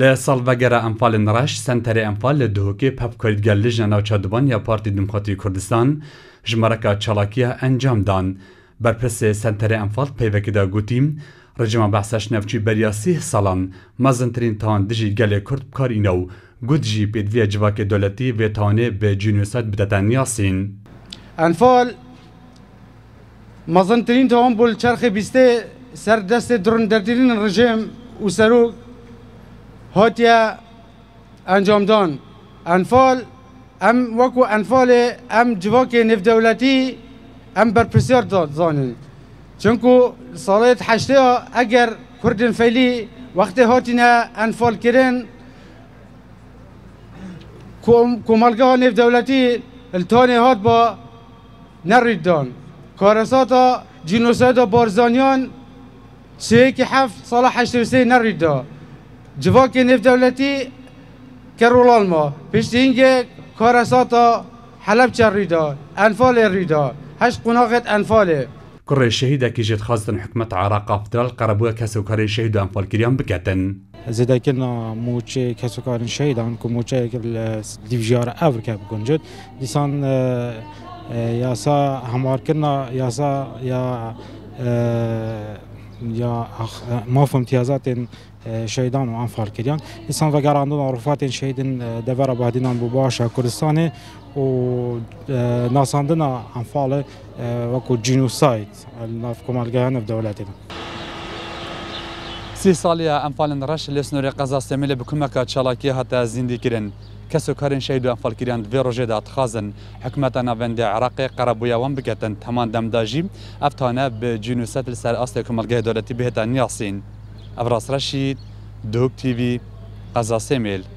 لە ساڵبەگەرە ئەمپالن ڕش سنتەرری ئەمپال لە دهۆکی پەپکردگەل لژە ناوچەدوبان یا پارتی دموکراتی کوردستان ژمارەکە چالاکیە ئەنجامدان بەرپرسێ سنتەرری ئەمفال پێیوەکیدا گوتیم ڕژمە بەسەش نەفچی بەریاسی ساڵان مەزنترین تاوان دژی گەلێ کورد بکارینە و گوتجی پێدویە جوواکە دۆلەتی بێتوانێ بە جینوسەت بدەتە نیاسین ئەنفال مەزنترین تاوان بۆ چرخی بیستێ سەردەستی درون دەردرین ڕژێم و سەرۆک هاتیا انجام دان انفال ام وکو انفال ام جوكي نف دولتي ام برپرسیار داد زانین چونكو سالت هشته اگر كردن فيلي وقت هوتنا انفال کردن کمالگاه نف دولتی التانی هات با نرید دان کارساتا جینوساید بارزانیان سه که هفت سال هشت و سه جواكي نف دولتي كرولالما ما پیش دینگه حلب چر انفال ريدا هش قناقت انفال كره الشهيدة كي جيت خاصة حكمة عراق افترال قربوا كاسو كاري الشهيدة أنفال كريم بكاتن زيدا كنا موتشي كاسو كاري الشهيد عنكم موتشي ديفجيار أفريكا بكونجد ديسان ياسا اه، اه، همار كنا ياسا يا اه، یا اه، ماف امتیازات اه، شهیدان و انفار کردن انسان و گراندون عرفات شهیدن اه، دور آبادینان بو باشا کردستان و ناساندن انفال وکو جنوساید ناف کمالگهان دولتیدن سی سالیە نرش لیس نوری قضا سمیل سێمی لە بکومەکە چالاکی هاتە زیندیکردن کرن و کارین شەید و ئەمفالکردیان دوێ ڕۆژێدا تخازن حکومەتە ناوەندی عراقی تمان بکەن افتانه به جنو ستل سر ئاستی کمالگه دولتی بهتا نیاسین افراس رشید دوک تیوی قضا سمیل